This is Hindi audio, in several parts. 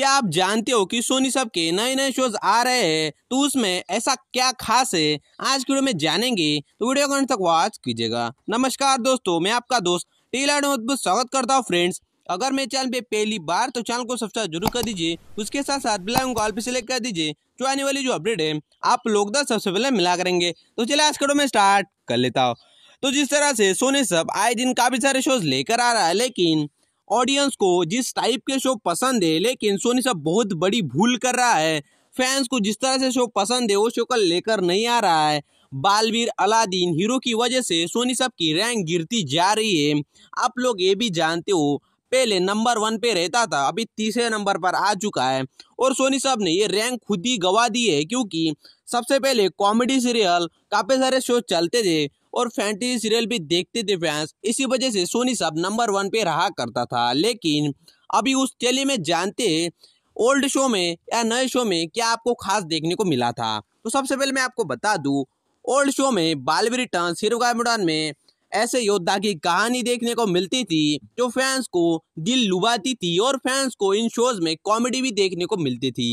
क्या आप जानते हो कि सोनी सब के नए नए शोज आ रहे हैं तो उसमें ऐसा क्या खास है आज की वीडियो में जानेंगे तो वीडियो को तक वॉच कीजिएगा नमस्कार दोस्तों मैं आपका दोस्त टीला स्वागत करता हूँ फ्रेंड्स अगर मेरे चैनल पे पहली बार तो चैनल को सब्सक्राइब जरूर कर दीजिए उसके साथ साथ बिलांग कॉल पे सिलेक्ट कर दीजिए जो आने वाली जो अपडेट है आप लोग दस सबसे पहले मिला करेंगे तो चले आज करो मैं स्टार्ट कर लेता हूँ तो जिस तरह से सोने सब आए दिन काफी सारे शोज लेकर आ रहा है लेकिन ऑडियंस को जिस टाइप के शो पसंद है लेकिन सोनी साहब बहुत बड़ी भूल कर रहा है फैंस को जिस तरह से शो पसंद है वो शो का लेकर नहीं आ रहा है बालवीर अलादीन हीरो की वजह से सोनी साहब की रैंक गिरती जा रही है आप लोग ये भी जानते हो पहले नंबर वन पे रहता था अभी तीसरे नंबर पर आ चुका है और सोनी साहब ने ये रैंक खुद ही गवा दी है क्योंकि सबसे पहले कॉमेडी सीरियल काफ़ी सारे शो चलते थे और फैंटी सीरियल भी देखते थे फैंस इसी वजह से सोनी साहब नंबर वन पे रहा करता था लेकिन अभी उस टेली में जानते ओल्ड शो में या नए शो में क्या आपको खास देखने को मिला था तो सबसे पहले मैं आपको बता दूँ ओल्ड शो में बालवी रिटर्न सिरुगामुडान में ऐसे योद्धा की कहानी देखने को मिलती थी जो फैंस को दिल लुभाती थी और फैंस को इन शोज में कॉमेडी भी देखने को मिलती थी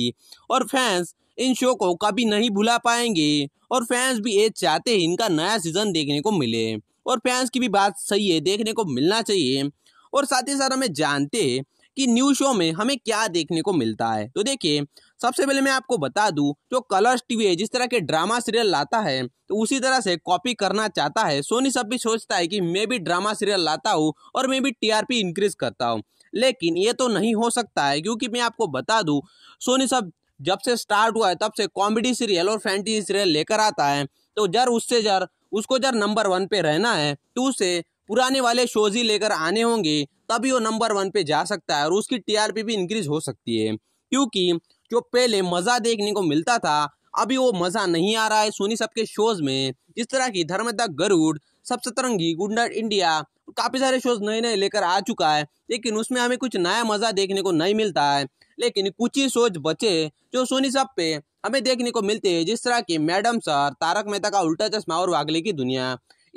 और फैंस इन शो को कभी नहीं भुला पाएंगे और फैंस भी ये चाहते हैं इनका नया सीजन देखने को मिले और फैंस की भी बात सही है देखने को मिलना चाहिए और साथ ही साथ हमें जानते हैं कि न्यू शो में हमें क्या देखने को मिलता है तो देखिए सबसे पहले मैं आपको बता दूं जो कलर्स टीवी है जिस तरह के ड्रामा सीरियल लाता है तो उसी तरह से कॉपी करना चाहता है सोनी सब भी सोचता है कि मैं भी ड्रामा सीरियल लाता हूँ और मैं भी टीआरपी इंक्रीज करता हूँ लेकिन ये तो नहीं हो सकता है क्योंकि मैं आपको बता दूं सोनी सब जब से स्टार्ट हुआ है तब से कॉमेडी सीरियल और फैंटी सीरियल लेकर आता है तो जर उससे जर उसको जर नंबर वन पे रहना है तो से पुराने वाले शोज ही लेकर आने होंगे तभी वो नंबर वन पे जा सकता है और उसकी टीआरपी भी इंक्रीज हो सकती है क्योंकि जो पहले मज़ा देखने को मिलता था अभी वो मज़ा नहीं आ रहा है सोनी सबके शोज में इस तरह की धर्मदा गरुड़ सब सतरंगी गुंडा इंडिया काफ़ी सारे शोज नए नए लेकर आ चुका है लेकिन उसमें हमें कुछ नया मज़ा देखने को नहीं मिलता है लेकिन कुछ ही शोज बचे जो सोनी सब पे हमें देखने को मिलते हैं जिस तरह की मैडम सर तारक मेहता का उल्टा चश्मा और वागले की दुनिया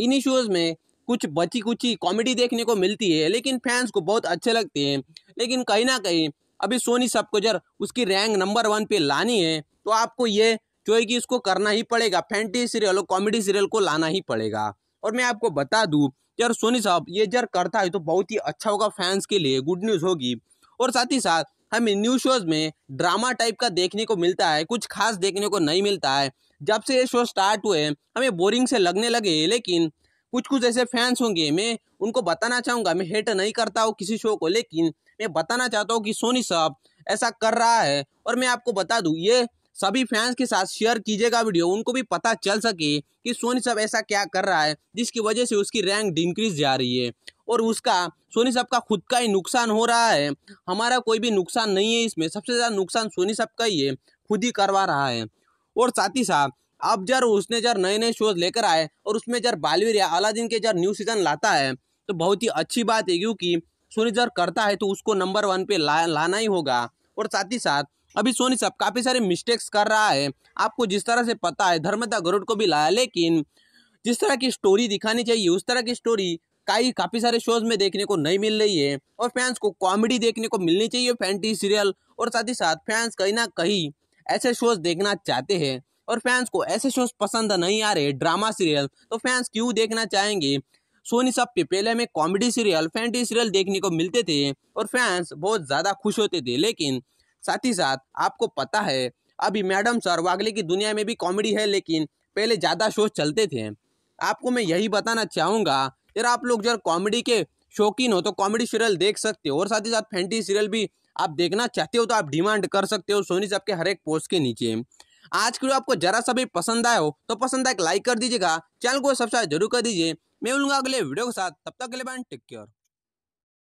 इन्हीं शोज में कुछ बची कुची कॉमेडी देखने को मिलती है लेकिन फैंस को बहुत अच्छे लगते हैं लेकिन कहीं ना कहीं अभी सोनी सब को जर उसकी रैंक नंबर वन पे लानी है तो आपको ये जो है कि इसको करना ही पड़ेगा फैंटी सीरियल और कॉमेडी सीरियल को लाना ही पड़ेगा और मैं आपको बता दूँ यार सोनी साहब ये जर करता है तो बहुत ही अच्छा होगा फैंस के लिए गुड न्यूज़ होगी और साथ ही साथ हमें न्यू शोज में ड्रामा टाइप का देखने को मिलता है कुछ खास देखने को नहीं मिलता है जब से ये शो स्टार्ट हुए हमें बोरिंग से लगने लगे लेकिन कुछ कुछ ऐसे फैंस होंगे मैं उनको बताना चाहूँगा मैं हेट नहीं करता हूँ किसी शो को लेकिन मैं बताना चाहता हूँ कि सोनी साहब ऐसा कर रहा है और मैं आपको बता दूँ ये सभी फैंस के साथ शेयर कीजिएगा वीडियो उनको भी पता चल सके कि सोनी सब ऐसा क्या कर रहा है जिसकी वजह से उसकी रैंक डिंक्रीज जा रही है और उसका सोनी सब का खुद का ही नुकसान हो रहा है हमारा कोई भी नुकसान नहीं है इसमें सबसे ज़्यादा नुकसान सोनी सब का ही है खुद ही करवा रहा है और साथ ही साथ अब जर उसने जर नए नए शोज लेकर आए और उसमें जर बालवीर या अलादीन के जर न्यू सीजन लाता है तो बहुत ही अच्छी बात है क्योंकि सोनी जर करता है तो उसको नंबर वन पे ला लाना ही होगा और साथ ही साथ अभी सोनी साहब काफ़ी सारे मिस्टेक्स कर रहा है आपको जिस तरह से पता है धर्मदा गरुड़ को भी लाया लेकिन जिस तरह की स्टोरी दिखानी चाहिए उस तरह की स्टोरी कई काफ़ी सारे शोज में देखने को नहीं मिल रही है और फैंस को कॉमेडी देखने को मिलनी चाहिए फैंटी सीरियल और साथ ही साथ फैंस कहीं ना कहीं ऐसे शोज देखना चाहते हैं और फैंस को ऐसे शोज पसंद नहीं आ रहे ड्रामा सीरियल तो फैंस क्यों देखना चाहेंगे सोनी सब पे पहले हमें कॉमेडी सीरियल फैंटी सीरियल देखने को मिलते थे और फैंस बहुत ज़्यादा खुश होते थे लेकिन साथ ही साथ आपको पता है अभी मैडम सर वागले की दुनिया में भी कॉमेडी है लेकिन पहले ज़्यादा शो चलते थे आपको मैं यही बताना चाहूँगा यार आप लोग जरा कॉमेडी के शौकीन हो तो कॉमेडी सीरियल देख सकते हो और साथ ही साथ फैंटी सीरियल भी आप देखना चाहते हो तो आप डिमांड कर सकते हो सोनी साहब के हर एक पोस्ट के नीचे आज की आपको जरा सा भी पसंद आया हो तो पसंद आए तो लाइक कर दीजिएगा चैनल को सब्सक्राइब जरूर कर दीजिए मैं मिलूंगा अगले वीडियो के साथ तब तक के लिए टेक केयर